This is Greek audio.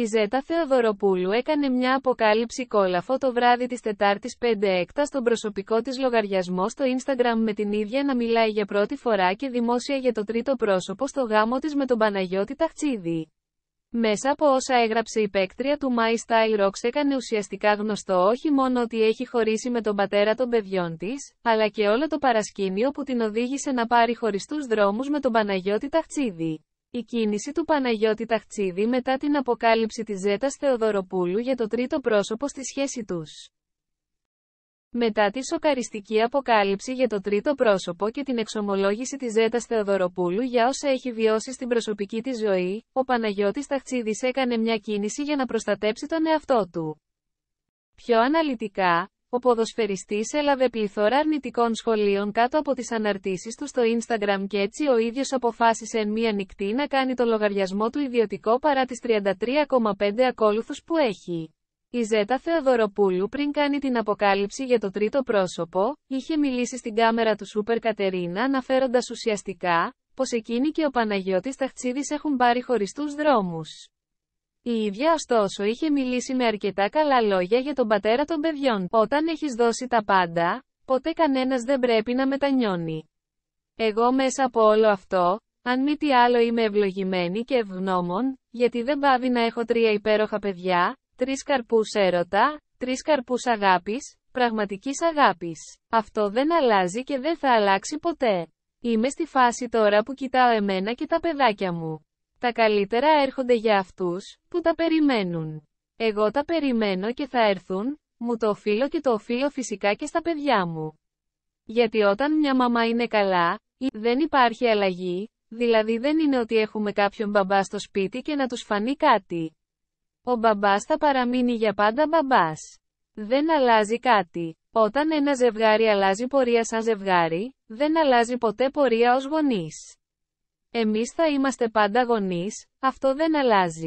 Η Ζέτα Θεοδωροπούλου έκανε μια αποκάλυψη κόλαφο το βράδυ της Τετάρτης 5 έκτα στον προσωπικό της λογαριασμό στο Instagram με την ίδια να μιλάει για πρώτη φορά και δημόσια για το τρίτο πρόσωπο στο γάμο της με τον Παναγιώτη Ταχτσίδη. Μέσα από όσα έγραψε η παίκτρια του My Style Rocks έκανε ουσιαστικά γνωστό όχι μόνο ότι έχει χωρίσει με τον πατέρα των παιδιών της, αλλά και όλο το παρασκήνιο που την οδήγησε να πάρει χωριστούς δρόμους με τον Παναγιώτη Ταχτσίδη. Η κίνηση του Παναγιώτη Ταχτσίδη μετά την αποκάλυψη της Ζέτας Θεοδωροπούλου για το τρίτο πρόσωπο στη σχέση τους. Μετά τη σοκαριστική αποκάλυψη για το τρίτο πρόσωπο και την εξομολόγηση της Ζέτας Θεοδωροπούλου για όσα έχει βιώσει στην προσωπική της ζωή, ο Παναγιώτης Ταχτσίδης έκανε μια κίνηση για να προστατέψει τον εαυτό του. Πιο αναλυτικά, ο ποδοσφαιριστής έλαβε πληθώρα αρνητικών σχολείων κάτω από τις αναρτήσεις του στο Instagram και έτσι ο ίδιος αποφάσισε εν μία νυχτή να κάνει το λογαριασμό του ιδιωτικό παρά τις 33,5 ακόλουθους που έχει. Η Ζέτα Θεοδωροπούλου πριν κάνει την αποκάλυψη για το τρίτο πρόσωπο, είχε μιλήσει στην κάμερα του Σούπερ Κατερίνα αναφέροντας ουσιαστικά, πως εκείνη και ο Παναγιώτης Ταχτσίδης έχουν πάρει χωριστούς δρόμους. Η ίδια ωστόσο είχε μιλήσει με αρκετά καλά λόγια για τον πατέρα των παιδιών. Όταν έχεις δώσει τα πάντα, ποτέ κανένας δεν πρέπει να μετανιώνει. Εγώ μέσα από όλο αυτό, αν μη τι άλλο είμαι ευλογημένη και ευγνώμων, γιατί δεν πάβει να έχω τρία υπέροχα παιδιά, τρεις καρπούς έρωτα, τρεις καρπούς αγάπης, πραγματικής αγάπης. Αυτό δεν αλλάζει και δεν θα αλλάξει ποτέ. Είμαι στη φάση τώρα που κοιτάω εμένα και τα παιδάκια μου. Τα καλύτερα έρχονται για αυτούς, που τα περιμένουν. Εγώ τα περιμένω και θα έρθουν, μου το οφείλω και το οφείλω φυσικά και στα παιδιά μου. Γιατί όταν μια μαμά είναι καλά, δεν υπάρχει αλλαγή, δηλαδή δεν είναι ότι έχουμε κάποιον μπαμπά στο σπίτι και να τους φανεί κάτι. Ο μπαμπάς θα παραμείνει για πάντα μπαμπάς. Δεν αλλάζει κάτι. Όταν ένα ζευγάρι αλλάζει πορεία σαν ζευγάρι, δεν αλλάζει ποτέ πορεία ως γονείς. Εμείς θα είμαστε πάντα γονείς, αυτό δεν αλλάζει.